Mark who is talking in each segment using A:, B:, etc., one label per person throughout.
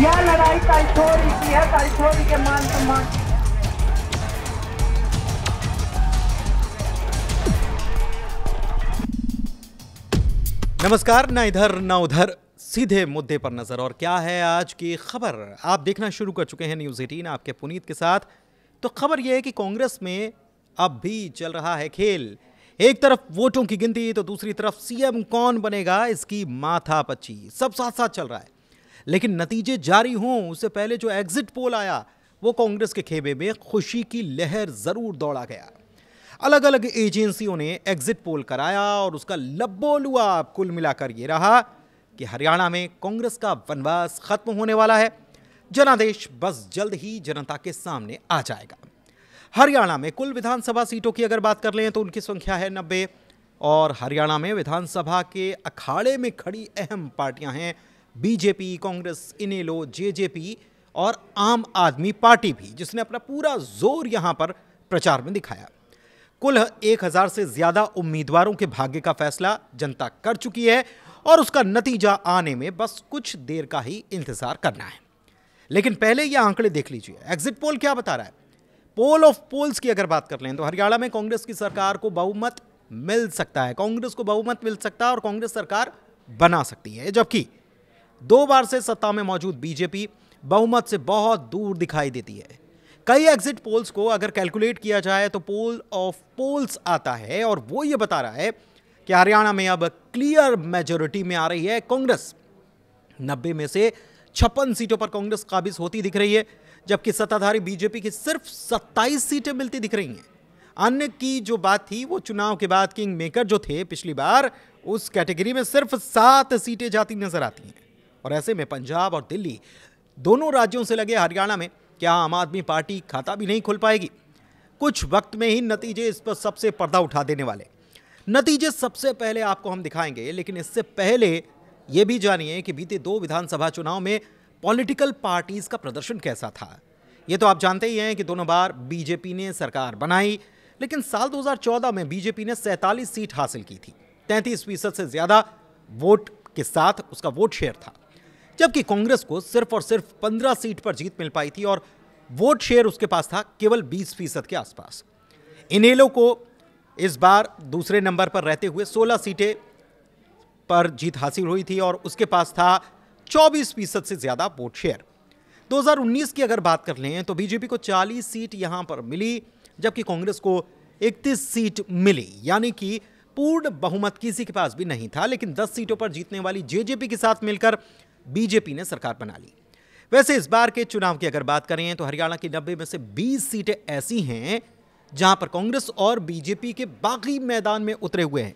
A: यह लड़ाई की है के मान सम्मान नमस्कार ना इधर ना उधर सीधे मुद्दे पर नजर और क्या है आज की खबर आप देखना शुरू कर चुके हैं न्यूज एटीन आपके पुनीत के साथ तो खबर यह है कि कांग्रेस में अब भी चल रहा है खेल एक तरफ वोटों की गिनती तो दूसरी तरफ सीएम कौन बनेगा इसकी माथा पच्ची सब साथ साथ चल रहा है लेकिन नतीजे जारी हों उससे पहले जो एग्जिट पोल आया वो कांग्रेस के खेबे में खुशी की लहर जरूर दौड़ा गया अलग अलग एजेंसियों ने एग्जिट पोल कराया और उसका लबोलुआ कुल मिलाकर ये रहा कि हरियाणा में कांग्रेस का वनवास खत्म होने वाला है जनादेश बस जल्द ही जनता के सामने आ जाएगा हरियाणा में कुल विधानसभा सीटों की अगर बात कर लें तो उनकी संख्या है नब्बे और हरियाणा में विधानसभा के अखाड़े में खड़ी अहम पार्टियां हैं बीजेपी कांग्रेस इनेलो जेजेपी और आम आदमी पार्टी भी जिसने अपना पूरा जोर यहां पर प्रचार में दिखाया कुल एक हज़ार से ज़्यादा उम्मीदवारों के भाग्य का फैसला जनता कर चुकी है और उसका नतीजा आने में बस कुछ देर का ही इंतज़ार करना है लेकिन पहले यह आंकड़े देख लीजिए एग्जिट पोल क्या बता रहा है पोल ऑफ पोल्स की अगर बात कर लें तो हरियाणा में कांग्रेस की सरकार को बहुमत मिल सकता है कांग्रेस को बहुमत मिल सकता है और कांग्रेस सरकार बना सकती है जबकि दो बार से सत्ता में मौजूद बीजेपी बहुमत से बहुत दूर दिखाई देती है कई एग्जिट पोल्स को अगर कैलकुलेट किया जाए तो पोल ऑफ पोल्स आता है और वो ये बता रहा है कि हरियाणा में अब क्लियर मेजोरिटी में आ रही है कांग्रेस नब्बे में से छप्पन सीटों पर कांग्रेस काबिज होती दिख रही है जबकि सत्ताधारी बीजेपी की सिर्फ सत्ताईस सीटें मिलती दिख रही हैं अन्य की जो बात थी वो चुनाव के बाद किंग मेकर जो थे पिछली बार उस कैटेगरी में सिर्फ सात सीटें जाती नजर आती हैं और ऐसे में पंजाब और दिल्ली दोनों राज्यों से लगे हरियाणा में क्या आम आदमी पार्टी खाता भी नहीं खुल पाएगी कुछ वक्त में ही नतीजे इस पर सबसे पर्दा उठा देने वाले नतीजे सबसे पहले आपको हम दिखाएंगे लेकिन इससे पहले ये भी जानिए कि बीते दो विधानसभा चुनाव में पॉलिटिकल पार्टीज का प्रदर्शन कैसा था ये तो आप जानते ही हैं कि दोनों बार बीजेपी ने सरकार बनाई लेकिन साल 2014 में बीजेपी ने सैंतालीस सीट हासिल की थी तैंतीस फीसद से ज़्यादा वोट के साथ उसका वोट शेयर था जबकि कांग्रेस को सिर्फ और सिर्फ 15 सीट पर जीत मिल पाई थी और वोट शेयर उसके पास था केवल 20 फीसद के आसपास इनेलो को इस बार दूसरे नंबर पर रहते हुए 16 सीटें पर जीत हासिल हुई थी और उसके पास था 24 फीसद से ज़्यादा वोट शेयर 2019 की अगर बात कर लें तो बीजेपी को 40 सीट यहां पर मिली जबकि कांग्रेस को 31 सीट मिली यानी कि पूर्ण बहुमत किसी के पास भी नहीं था लेकिन 10 सीटों पर जीतने वाली जेजेपी के साथ मिलकर बीजेपी ने सरकार बना ली वैसे इस बार के चुनाव की अगर बात करें तो हरियाणा की नब्बे में से बीस सीटें ऐसी हैं जहां पर कांग्रेस और बीजेपी के बाकी मैदान में उतरे हुए हैं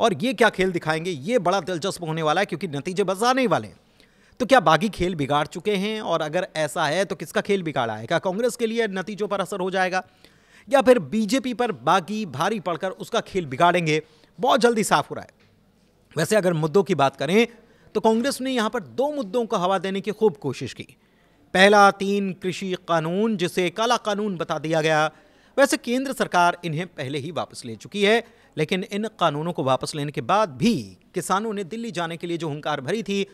A: और ये क्या खेल दिखाएंगे ये बड़ा दिलचस्प होने वाला है क्योंकि नतीजे बस आने ही वाले हैं तो क्या बागी खेल बिगाड़ चुके हैं और अगर ऐसा है तो किसका खेल बिगाड़ा है क्या कांग्रेस के लिए नतीजों पर असर हो जाएगा या फिर बीजेपी पर बागी भारी पड़कर उसका खेल बिगाड़ेंगे बहुत जल्दी साफ हो रहा है वैसे अगर मुद्दों की बात करें तो कांग्रेस ने यहाँ पर दो मुद्दों को हवा देने की खूब कोशिश की पहला तीन कृषि कानून जिसे काला कानून बता दिया गया वैसे केंद्र सरकार इन्हें पहले ही वापस ले चुकी है लेकिन इन कानूनों को वापस लेने के बाद भी किसानों ने दिल्ली जाने के लिए जो हंकार भरी थी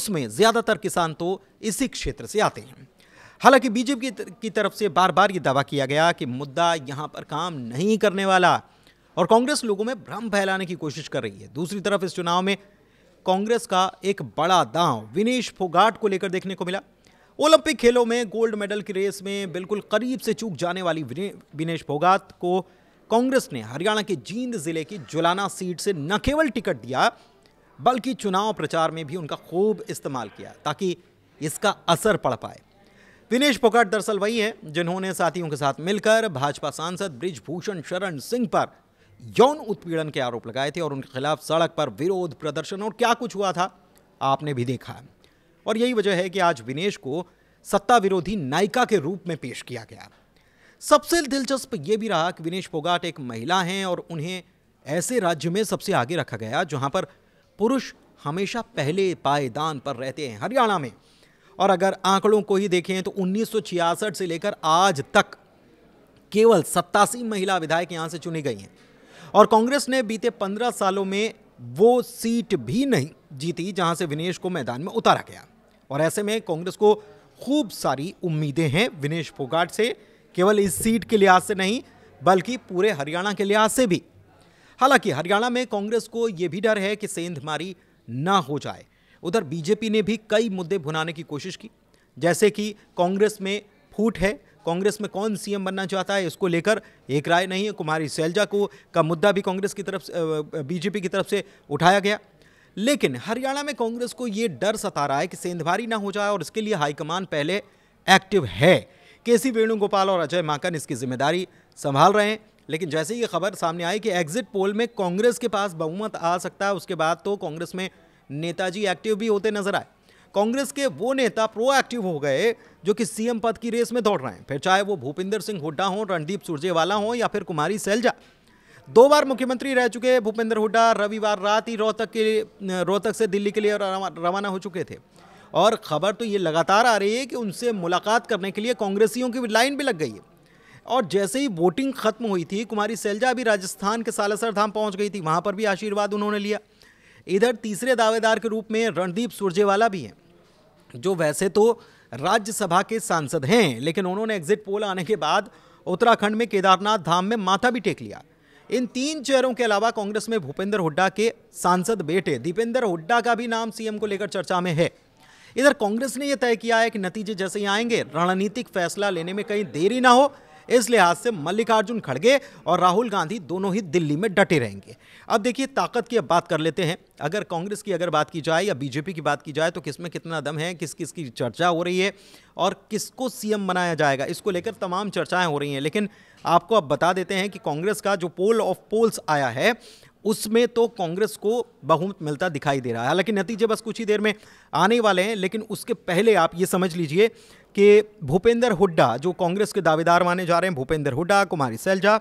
A: उसमें ज़्यादातर किसान तो इसी क्षेत्र से आते हैं हालांकि बीजेपी की तरफ से बार बार ये दावा किया गया कि मुद्दा यहाँ पर काम नहीं करने वाला और कांग्रेस लोगों में भ्रम फैलाने की कोशिश कर रही है दूसरी तरफ इस चुनाव में कांग्रेस का एक बड़ा दांव विनेश फोगाट को लेकर देखने को मिला ओलंपिक खेलों में गोल्ड मेडल की रेस में बिल्कुल करीब से चूक जाने वाली विनेश फोगाट को कांग्रेस ने हरियाणा के जींद जिले की जुलाना सीट से न केवल टिकट दिया बल्कि चुनाव प्रचार में भी उनका खूब इस्तेमाल किया ताकि इसका असर पड़ पाए विनेश फोगाट दरअसल वही हैं जिन्होंने साथियों के साथ मिलकर भाजपा सांसद ब्रिजभूषण शरण सिंह पर यौन उत्पीड़न के आरोप लगाए थे और उनके खिलाफ सड़क पर विरोध प्रदर्शन और क्या कुछ हुआ था आपने भी देखा और यही वजह है कि आज विनेश को सत्ता विरोधी नायिका के रूप में पेश किया गया सबसे दिलचस्प यह भी रहा कि विनेश फोगाट एक महिला हैं और उन्हें ऐसे राज्य में सबसे आगे रखा गया जहां पर पुरुष हमेशा पहले पायदान पर रहते हैं हरियाणा में और अगर आंकड़ों को ही देखें तो उन्नीस से लेकर आज तक केवल सत्तासी महिला विधायक यहां से चुनी गई हैं और कांग्रेस ने बीते पंद्रह सालों में वो सीट भी नहीं जीती जहां से विनेश को मैदान में उतारा गया और ऐसे में कांग्रेस को खूब सारी उम्मीदें हैं विनेश फोगाट से केवल इस सीट के लिहाज से नहीं बल्कि पूरे हरियाणा के लिहाज से भी हालांकि हरियाणा में कांग्रेस को यह भी डर है कि सेंधमारी ना हो जाए उधर बीजेपी ने भी कई मुद्दे भुनाने की कोशिश की जैसे कि कांग्रेस में फूट है कांग्रेस में कौन सीएम बनना चाहता है इसको लेकर एक राय नहीं है कुमारी सैलजा को का मुद्दा भी कांग्रेस की तरफ बीजेपी की तरफ से उठाया गया लेकिन हरियाणा में कांग्रेस को ये डर सता रहा है कि सेंधवारी ना हो जाए और इसके लिए हाईकमान पहले एक्टिव है के सी वेणुगोपाल और अजय माकन इसकी जिम्मेदारी संभाल रहे हैं लेकिन जैसे ये खबर सामने आई कि एग्जिट पोल में कांग्रेस के पास बहुमत आ सकता है उसके बाद तो कांग्रेस में नेताजी एक्टिव भी होते नजर आए कांग्रेस के वो नेता प्रोएक्टिव हो गए जो कि सीएम पद की रेस में दौड़ रहे हैं फिर चाहे वो भूपिंदर सिंह हुड्डा हों रणदीप सुरजेवाला हों या फिर कुमारी सैलजा दो बार मुख्यमंत्री रह चुके भूपेंद्र हुड्डा रविवार रात ही रोहतक के रोहतक से दिल्ली के लिए रवाना हो चुके थे और खबर तो ये लगातार आ रही है कि उनसे मुलाकात करने के लिए कांग्रेसियों की लाइन भी लग गई है और जैसे ही वोटिंग खत्म हुई थी कुमारी सैलजा भी राजस्थान के सालासर धाम पहुंच गई थी वहां पर भी आशीर्वाद उन्होंने लिया इधर तीसरे दावेदार के रूप में रणदीप सुरजेवाला भी हैं जो वैसे तो राज्यसभा के सांसद हैं लेकिन उन्होंने एग्जिट पोल आने के बाद उत्तराखंड में केदारनाथ धाम में माथा भी टेक लिया इन तीन चेहरों के अलावा कांग्रेस में भूपेंद्र हुड्डा के सांसद बेटे दीपेंद्र हुड्डा का भी नाम सीएम को लेकर चर्चा में है इधर कांग्रेस ने यह तय किया है कि नतीजे जैसे ही आएंगे रणनीतिक फैसला लेने में कहीं देरी ना हो इस लिहाज से मल्लिकार्जुन खड़गे और राहुल गांधी दोनों ही दिल्ली में डटे रहेंगे अब देखिए ताकत की अब बात कर लेते हैं अगर कांग्रेस की अगर बात की जाए या बीजेपी की बात की जाए तो किस में कितना दम है किस किस की चर्चा हो रही है और किसको सीएम बनाया जाएगा इसको लेकर तमाम चर्चाएं हो रही हैं लेकिन आपको अब बता देते हैं कि कांग्रेस का जो पोल ऑफ पोल्स आया है उसमें तो कांग्रेस को बहुमत मिलता दिखाई दे रहा है हालांकि नतीजे बस कुछ ही देर में आने वाले हैं लेकिन उसके पहले आप ये समझ लीजिए कि भूपेंद्र हुड्डा जो कांग्रेस के दावेदार माने जा रहे हैं भूपेंद्र हुड्डा कुमारी सैलजा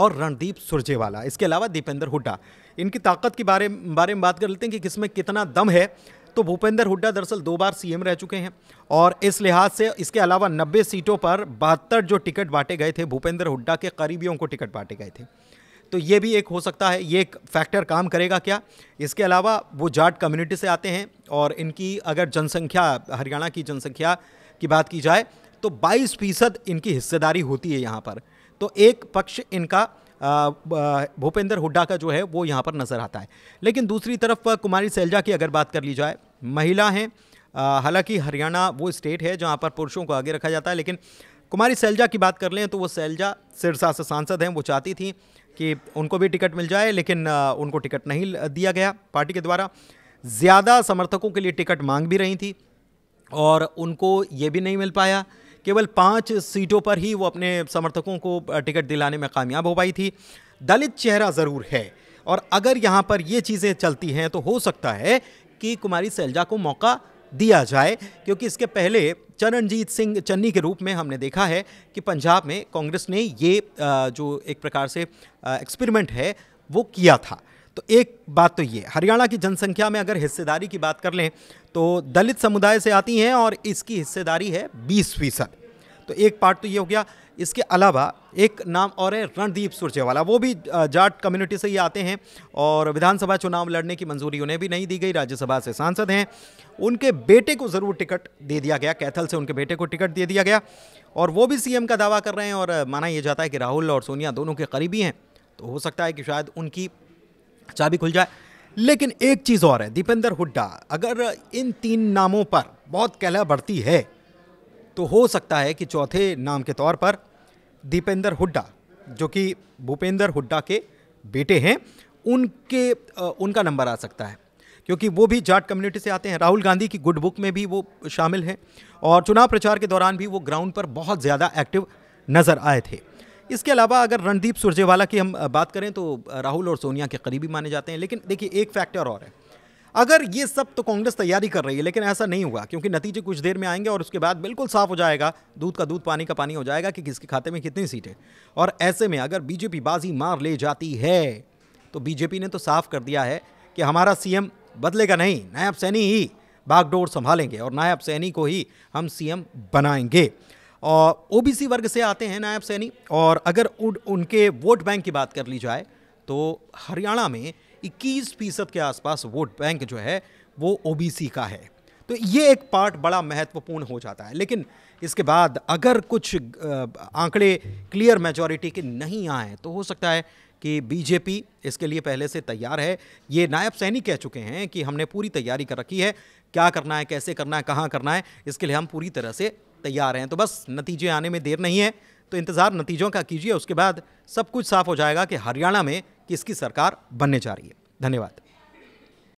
A: और रणदीप सुरजेवाला इसके अलावा दीपेंद्र हुड्डा इनकी ताकत के बारे बारे में बात कर लेते हैं कि किसमें कितना दम है तो भूपेंद्र हुड्डा दरअसल दो बार सीएम रह चुके हैं और इस लिहाज से इसके अलावा 90 सीटों पर बहत्तर जो टिकट बांटे गए थे भूपेंद्र हुड्डा के करीबियों को टिकट बांटे गए थे तो ये भी एक हो सकता है ये एक फैक्टर काम करेगा क्या इसके अलावा वो जाट कम्युनिटी से आते हैं और इनकी अगर जनसंख्या हरियाणा की जनसंख्या की बात की जाए तो 22 फीसद इनकी हिस्सेदारी होती है यहाँ पर तो एक पक्ष इनका भूपेंद्र हुड्डा का जो है वो यहाँ पर नज़र आता है लेकिन दूसरी तरफ कुमारी सैलजा की अगर बात कर ली जाए महिला हैं हालांकि हरियाणा वो स्टेट है जहाँ पर पुरुषों को आगे रखा जाता है लेकिन कुमारी सैलजा की बात कर लें तो वो सैलजा सिरसा से सांसद हैं वो चाहती थी कि उनको भी टिकट मिल जाए लेकिन उनको टिकट नहीं दिया गया पार्टी के द्वारा ज़्यादा समर्थकों के लिए टिकट मांग भी रही थी और उनको ये भी नहीं मिल पाया केवल पाँच सीटों पर ही वो अपने समर्थकों को टिकट दिलाने में कामयाब हो पाई थी दलित चेहरा ज़रूर है और अगर यहाँ पर ये चीज़ें चलती हैं तो हो सकता है कि कुमारी सैलजा को मौका दिया जाए क्योंकि इसके पहले चरणजीत सिंह चन्नी के रूप में हमने देखा है कि पंजाब में कांग्रेस ने ये जो एक प्रकार से एक्सपेरिमेंट है वो किया था तो एक बात तो ये हरियाणा की जनसंख्या में अगर हिस्सेदारी की बात कर लें तो दलित समुदाय से आती हैं और इसकी हिस्सेदारी है बीस फीसद तो एक पार्ट तो ये हो गया इसके अलावा एक नाम और है रणदीप सुरजेवाला वो भी जाट कम्युनिटी से ही आते हैं और विधानसभा चुनाव लड़ने की मंजूरी उन्हें भी नहीं दी गई राज्यसभा से सांसद हैं उनके बेटे को ज़रूर टिकट दे दिया गया कैथल से उनके बेटे को टिकट दे दिया गया और वो भी सीएम का दावा कर रहे हैं और माना यह जाता है कि राहुल और सोनिया दोनों के करीबी हैं तो हो सकता है कि शायद उनकी चाबी खुल जाए लेकिन एक चीज़ और है दीपेंद्र हुड्डा अगर इन तीन नामों पर बहुत कहला बढ़ती है तो हो सकता है कि चौथे नाम के तौर पर दीपेंद्र हुड्डा जो कि भूपेंद्र हुड्डा के बेटे हैं उनके उनका नंबर आ सकता है क्योंकि वो भी जाट कम्युनिटी से आते हैं राहुल गांधी की गुड बुक में भी वो शामिल हैं और चुनाव प्रचार के दौरान भी वो ग्राउंड पर बहुत ज़्यादा एक्टिव नज़र आए थे इसके अलावा अगर रणदीप सुरजेवाला की हम बात करें तो राहुल और सोनिया के करीबी माने जाते हैं लेकिन देखिए एक फैक्टर और है अगर ये सब तो कांग्रेस तैयारी कर रही है लेकिन ऐसा नहीं हुआ क्योंकि नतीजे कुछ देर में आएंगे और उसके बाद बिल्कुल साफ हो जाएगा दूध का दूध पानी का पानी हो जाएगा कि किसके खाते में कितनी सीटें और ऐसे में अगर बीजेपी बाजी मार ले जाती है तो बीजेपी ने तो साफ कर दिया है कि हमारा सीएम बदलेगा नहीं नायब सैनी ही बागडोर संभालेंगे और नायब सैनी को ही हम सीएम बनाएंगे और ओबीसी वर्ग से आते हैं नायब सैनी और अगर उनके वोट बैंक की बात कर ली जाए तो हरियाणा में इक्कीस फीसद के आसपास वोट बैंक जो है वो ओबीसी का है तो ये एक पार्ट बड़ा महत्वपूर्ण हो जाता है लेकिन इसके बाद अगर कुछ आंकड़े क्लियर मेजोरिटी के नहीं आए तो हो सकता है कि बीजेपी इसके लिए पहले से तैयार है ये नायब सैनी कह चुके हैं कि हमने पूरी तैयारी कर रखी है क्या करना है कैसे करना है कहाँ करना है इसके लिए हम पूरी तरह से तैयार हैं तो बस नतीजे आने में देर नहीं है तो इंतज़ार नतीजों का कीजिए उसके बाद सब कुछ साफ हो जाएगा कि हरियाणा में कि इसकी सरकार बनने जा रही है धन्यवाद